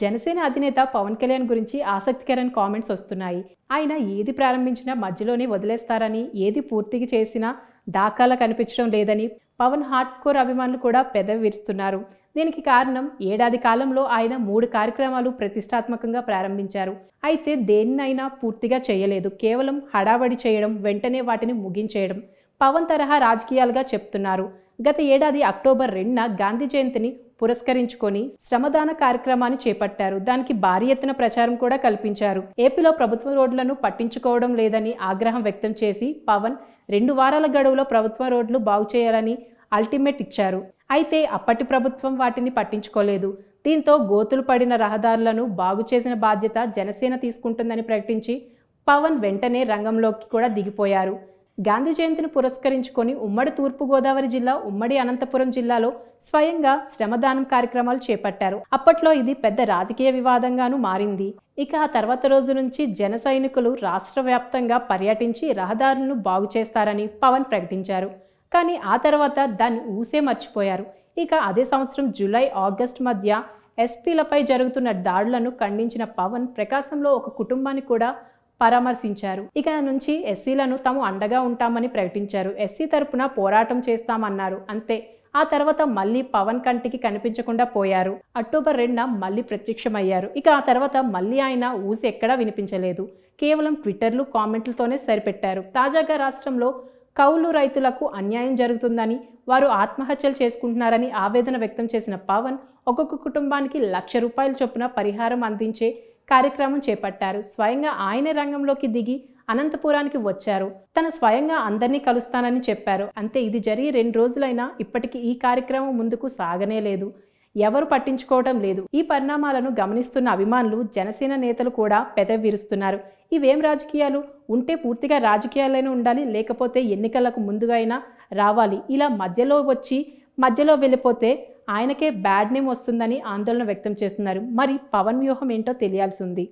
జనసేన అధినేత పవన్ కళ్యాణ్ గురించి ఆసక్తికరమైన కామెంట్స్ వస్తున్నాయి ఆయన ఏది ప్రారంభించినా మధ్యలోనే వదిలేస్తారని ఏది పూర్తిగా చేసినా దాఖలా కనిపించడం లేదని పవన్ హార్ట్ కోర్ అభిమానులు కూడా పెదవి విరుస్తున్నారు దీనికి కారణం ఏడాది కాలంలో ఆయన మూడు కార్యక్రమాలు ప్రతిష్టాత్మకంగా ప్రారంభించారు అయితే దేన్నైనా పూర్తిగా చేయలేదు కేవలం హడావడి చేయడం వెంటనే వాటిని ముగించేయడం పవన్ తరహా రాజకీయాలుగా చెప్తున్నారు గత ఏడాది అక్టోబర్ రెండున గాంధీ జయంతిని పురస్కరించుకొని శ్రమదాన కార్యక్రమాన్ని చేపట్టారు దానికి భారీ ఎత్తున ప్రచారం కూడా కల్పించారు ఏపీలో ప్రభుత్వ రోడ్లను పట్టించుకోవడం లేదని ఆగ్రహం వ్యక్తం చేసి పవన్ రెండు వారాల గడువులో ప్రభుత్వ రోడ్లు బాగు చేయాలని అల్టిమేట్ ఇచ్చారు అయితే అప్పటి ప్రభుత్వం వాటిని పట్టించుకోలేదు దీంతో గోతులు పడిన రహదారులను బాగు చేసిన బాధ్యత జనసేన తీసుకుంటుందని ప్రకటించి పవన్ వెంటనే రంగంలోకి కూడా దిగిపోయారు గాంధీ జయంతిని పురస్కరించుకొని ఉమ్మడి తూర్పుగోదావరి జిల్లా ఉమ్మడి అనంతపురం జిల్లాలో స్వయంగా శ్రమదానం కార్యక్రమాలు చేపట్టారు అప్పట్లో ఇది పెద్ద రాజకీయ వివాదంగాను మారింది ఇక ఆ తర్వాత రోజు నుంచి జన సైనికులు రాష్ట్ర వ్యాప్తంగా పర్యటించి రహదారులను బాగు చేస్తారని పవన్ ప్రకటించారు కానీ ఆ తర్వాత దాన్ని ఊసే మర్చిపోయారు ఇక అదే సంవత్సరం జూలై ఆగస్టు మధ్య ఎస్పీలపై జరుగుతున్న దాడులను ఖండించిన పవన్ ప్రకాశంలో ఒక కుటుంబాన్ని కూడా పరామర్శించారు ఇక నుంచి ఎస్సీలను తాము అండగా ఉంటామని ప్రకటించారు ఎస్సీ తరపున పోరాటం చేస్తామన్నారు అంతే ఆ తర్వాత మళ్ళీ పవన్ కంటికి కనిపించకుండా పోయారు అక్టోబర్ రెండున మళ్ళీ ప్రత్యక్షమయ్యారు ఇక ఆ తర్వాత మళ్ళీ ఆయన ఊసి ఎక్కడా వినిపించలేదు కేవలం ట్విట్టర్లు కామెంట్లతోనే సరిపెట్టారు తాజాగా రాష్ట్రంలో కౌలు రైతులకు అన్యాయం జరుగుతుందని వారు ఆత్మహత్యలు చేసుకుంటున్నారని ఆవేదన వ్యక్తం చేసిన పవన్ ఒక్కొక్క కుటుంబానికి లక్ష రూపాయల చొప్పున పరిహారం అందించే కార్యక్రమం చేపట్టారు స్వయంగా ఆయన రంగంలోకి దిగి అనంతపురానికి వచ్చారు తన స్వయంగా అందరినీ కలుస్తానని చెప్పారు అంతే ఇది జరిగి రెండు రోజులైనా ఇప్పటికీ ఈ కార్యక్రమం ముందుకు సాగనే లేదు ఎవరు పట్టించుకోవడం లేదు ఈ పరిణామాలను గమనిస్తున్న అభిమానులు జనసేన నేతలు కూడా పెదవిరుస్తున్నారు విరుస్తున్నారు ఇవేం రాజకీయాలు ఉంటే పూర్తిగా రాజకీయాలైనా ఉండాలి లేకపోతే ఎన్నికలకు ముందుగా రావాలి ఇలా మధ్యలో వచ్చి మధ్యలో వెళ్ళిపోతే ఆయనకే బ్యాడ్ నేమ్ వస్తుందని ఆందోళన వ్యక్తం చేస్తున్నారు మరి పవన్ వ్యూహం ఏంటో తెలియాల్సి ఉంది